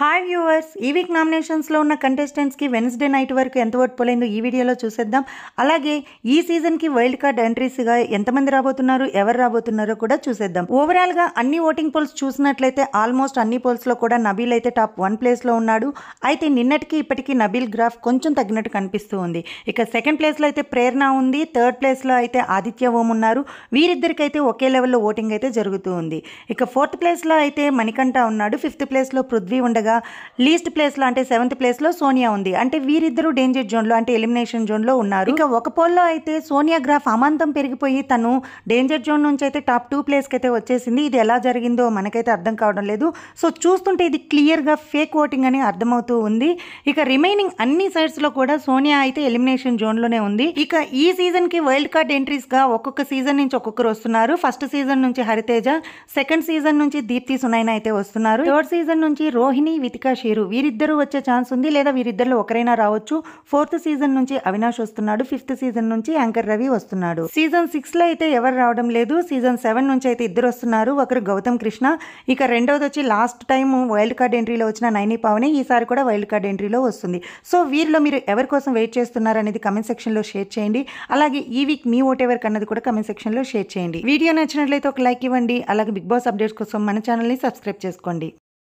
hi viewers ఈ week నామినేషన్స్లో ఉన్న కంటెస్టెంట్స్కి వెన్స్డే నైట్ వరకు ఎంత ఓట్ పోలైందో ఈ వీడియోలో చూసేద్దాం అలాగే ఈ సీజన్కి వైల్డ్ కార్డ్ ఎంట్రీస్గా ఎంతమంది రాబోతున్నారు ఎవరు రాబోతున్నారో కూడా చూసేద్దాం ఓవరాల్గా అన్ని ఓటింగ్ పోల్స్ చూసినట్లయితే ఆల్మోస్ట్ అన్ని పోల్స్లో కూడా నబీల్ అయితే టాప్ వన్ ప్లేస్లో ఉన్నాడు అయితే నిన్నటికి ఇప్పటికీ నబీల్ గ్రాఫ్ కొంచెం తగ్గినట్టు కనిపిస్తూ ఉంది ఇక సెకండ్ ప్లేస్లో అయితే ప్రేరణ ఉంది థర్డ్ ప్లేస్లో అయితే ఆదిత్య ఓం ఉన్నారు వీరిద్దరికైతే ఒకే లెవెల్లో ఓటింగ్ అయితే జరుగుతూ ఉంది ఇక ఫోర్త్ ప్లేస్లో అయితే మణికంఠ ఉన్నాడు ఫిఫ్త్ ప్లేస్లో పృథ్వీ ఉండగా ఉండగా లీస్ట్ ప్లేస్లో అంటే సెవెంత్ ప్లేస్లో సోనియా ఉంది అంటే వీరిద్దరూ డేంజర్ జోన్లో అంటే ఎలిమినేషన్ జోన్లో ఉన్నారు ఇంకా ఒక పోల్లో అయితే సోనియా గ్రాఫ్ అమాంతం పెరిగిపోయి తను డేంజర్ జోన్ నుంచి అయితే టాప్ టూ ప్లేస్కి అయితే వచ్చేసింది ఇది ఎలా జరిగిందో మనకైతే అర్థం కావడం లేదు సో చూస్తుంటే ఇది క్లియర్గా ఫేక్ ఓటింగ్ అని అర్థమవుతూ ఉంది ఇక రిమైనింగ్ అన్ని సైడ్స్లో కూడా సోనియా అయితే ఎలిమినేషన్ జోన్లోనే ఉంది ఇక ఈ సీజన్కి వరల్డ్ కార్డ్ ఎంట్రీస్గా ఒక్కొక్క సీజన్ నుంచి ఒక్కొక్కరు వస్తున్నారు ఫస్ట్ సీజన్ నుంచి హరితేజ సెకండ్ సీజన్ నుంచి దీప్తి సునైన అయితే వస్తున్నారు థర్డ్ సీజన్ నుంచి రోహిణి వితికా షేరు వీరిద్దరూ వచ్చే ఛాన్స్ ఉంది లేదా వీరిద్దరిలో ఒకరైనా రావచ్చు ఫోర్త్ సీజన్ నుంచి అవినాష్ వస్తున్నాడు ఫిఫ్త్ సీజన్ నుంచి యాంకర్ రవి వస్తున్నాడు సీజన్ లో అయితే ఎవరు రావడం లేదు సీజన్ సెవెన్ నుంచి అయితే ఇద్దరు వస్తున్నారు ఒకరు గౌతమ్ కృష్ణ ఇక రెండవది వచ్చి లాస్ట్ టైం వైల్డ్ కార్డ్ ఎంట్రీలో వచ్చిన నైని పావని ఈసారి కూడా వైల్డ్ కార్డ్ ఎంట్రీలో వస్తుంది సో వీరిలో మీరు ఎవరి కోసం వెయిట్ చేస్తున్నారు అనేది కమెంట్ సెక్షన్లో షేర్ చేయండి అలాగే ఈ వీక్ మీ ఓట్ ఎవరికి అన్నది కూడా కమెంట్ సెక్షన్లో షేర్ చేయండి వీడియో నచ్చినట్లయితే ఒక లైక్ ఇవ్వండి అలాగే బిగ్ బాస్ అప్డేట్స్ కోసం మన ఛానల్ని సబ్స్క్రైబ్ చేసుకోండి